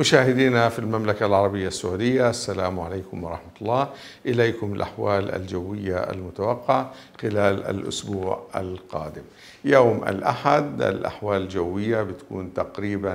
مشاهدينا في المملكة العربية السعودية السلام عليكم ورحمة الله إليكم الأحوال الجوية المتوقعة خلال الأسبوع القادم يوم الأحد الأحوال الجوية بتكون تقريبا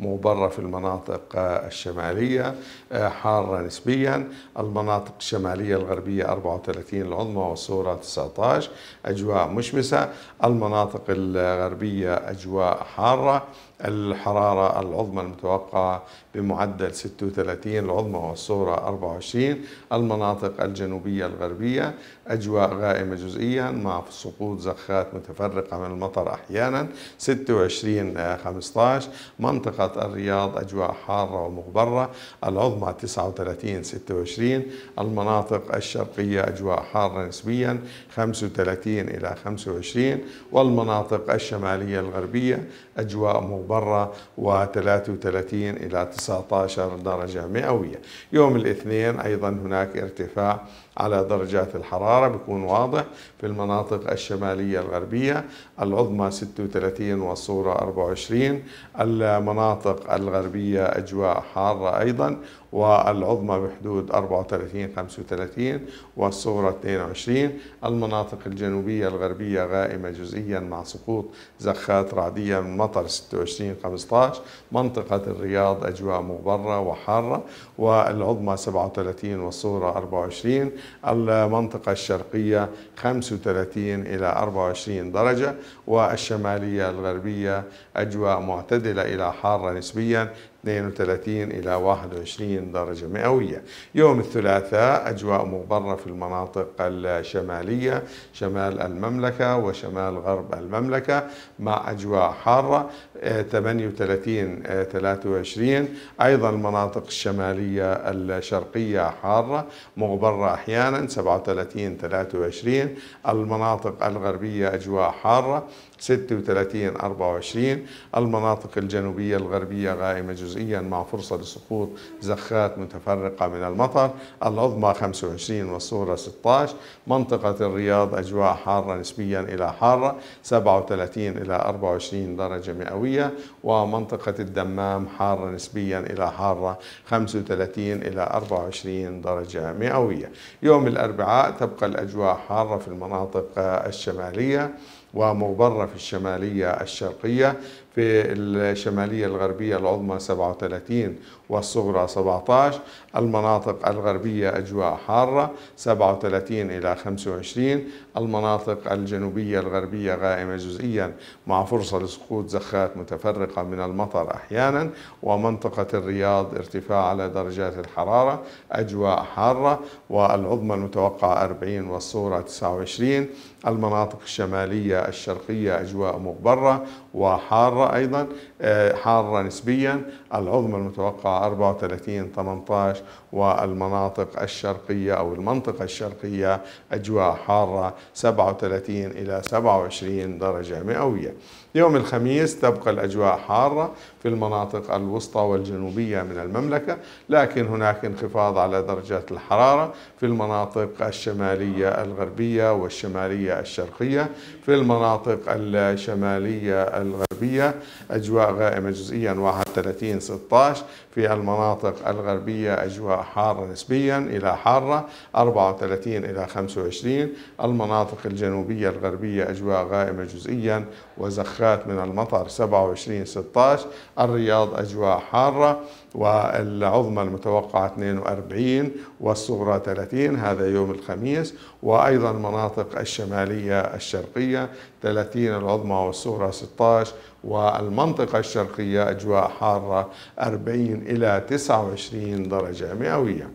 مبرة في المناطق الشمالية حارة نسبيا المناطق الشمالية الغربية 34 العظمى والصورة 19 أجواء مشمسة المناطق الغربية أجواء حارة الحرارة العظمى المتوقعة بمعدل 36 العظمى والصغرى 24 المناطق الجنوبية الغربية أجواء غائمة جزئيا مع سقوط زخات متفرقة من المطر أحيانا 26 15 منطقة الرياض أجواء حارة ومغبرة العظمى 39 26 المناطق الشرقية أجواء حارة نسبيا 35 إلى 25 والمناطق الشمالية الغربية أجواء مغبرة برا و33 إلى 19 درجة مئوية يوم الاثنين أيضا هناك ارتفاع على درجات الحرارة بيكون واضح في المناطق الشمالية الغربية العظمى 36 والصورة 24 المناطق الغربية أجواء حارة أيضا والعظمى بحدود 34 35 والصغرى 22 المناطق الجنوبية الغربية غائمة جزئيا مع سقوط زخات رعدية من مطر 26 15 منطقة الرياض أجواء مغبرة وحارة والعظمى 37 والصغرى 24 المنطقة الشرقية 35 إلى 24 درجة والشمالية الغربية أجواء معتدلة إلى حارة نسبيا 32 إلى 21 درجة مئوية يوم الثلاثاء أجواء مغبرة في المناطق الشمالية شمال المملكة وشمال غرب المملكة مع أجواء حارة 38 23 آه، أيضا المناطق الشمالية الشرقية حارة مغبرة أحيانا 37 23 المناطق الغربية أجواء حارة 36 24 المناطق الجنوبية الغربية غائمة جزئيا مع فرصة لسقوط زخات متفرقة من المطر العظمى 25 والصوره 16 منطقة الرياض أجواء حارة نسبيا إلى حارة 37 إلى 24 درجة مئوية الشرقية ومنطقة الدمام حارة نسبيا إلى حارة 35 إلى 24 درجة مئوية يوم الأربعاء تبقى الأجواء حارة في المناطق الشمالية ومغبرة في الشمالية الشرقية في الشمالية الغربية العظمى 37 والصغرى 17 المناطق الغربية أجواء حارة 37 إلى 25 المناطق الجنوبية الغربية غائمة جزئيا مع فرصة لسقوط زخات متفرقة من المطر أحيانا ومنطقة الرياض ارتفاع على درجات الحرارة أجواء حارة والعظمى المتوقعة 40 والصغرى 29 المناطق الشمالية الشرقية أجواء مغبرة وحارة أيضا آه، حارة نسبيا العظمى المتوقعة 34 18 والمناطق الشرقية أو المنطقة الشرقية أجواء حارة 37 إلى 27 درجة مئوية يوم الخميس تبقى الأجواء حارة في المناطق الوسطى والجنوبية من المملكة لكن هناك انخفاض على درجات الحرارة في المناطق الشمالية الغربية والشمالية الشرقية في المناطق الشمالية الغربية أجواء غائمة جزئيا 31 16 في المناطق الغربية أجواء حارة نسبيا إلى حارة 34 إلى 25 المناطق الجنوبية الغربية أجواء غائمة جزئيا وزخات من المطر 27 16 الرياض أجواء حارة والعظمى المتوقعة 42 والصغرى 30 هذا يوم الخميس وأيضا المناطق الشمالية الشرقية 30 العظمى والصغرى 16 والمنطقة الشرقية أجواء حارة 40 إلى 29 درجة مئوية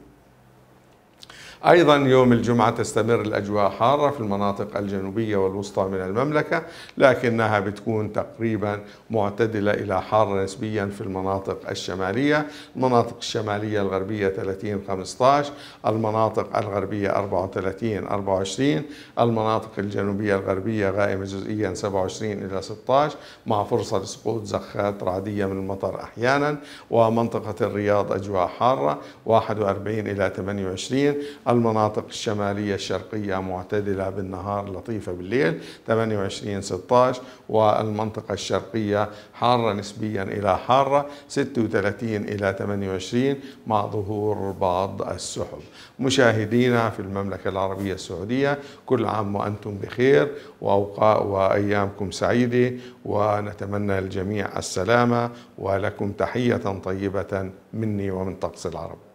أيضا يوم الجمعة تستمر الأجواء حارة في المناطق الجنوبية والوسطى من المملكة لكنها بتكون تقريبا معتدلة إلى حارة نسبيا في المناطق الشمالية المناطق الشمالية الغربية 30 15 المناطق الغربية 34 24 المناطق الجنوبية الغربية غائمة جزئيا 27 إلى 16 مع فرصة لسقوط زخات رعدية من المطر أحيانا ومنطقة الرياض أجواء حارة 41 إلى 28 المناطق الشمالية الشرقية معتدلة بالنهار لطيفة بالليل 28 16 والمنطقة الشرقية حارة نسبيا إلى حارة 36 إلى 28 مع ظهور بعض السحب مشاهدينا في المملكة العربية السعودية كل عام وأنتم بخير وأوقاء وأيامكم سعيدة ونتمنى الجميع السلامة ولكم تحية طيبة مني ومن طقس العرب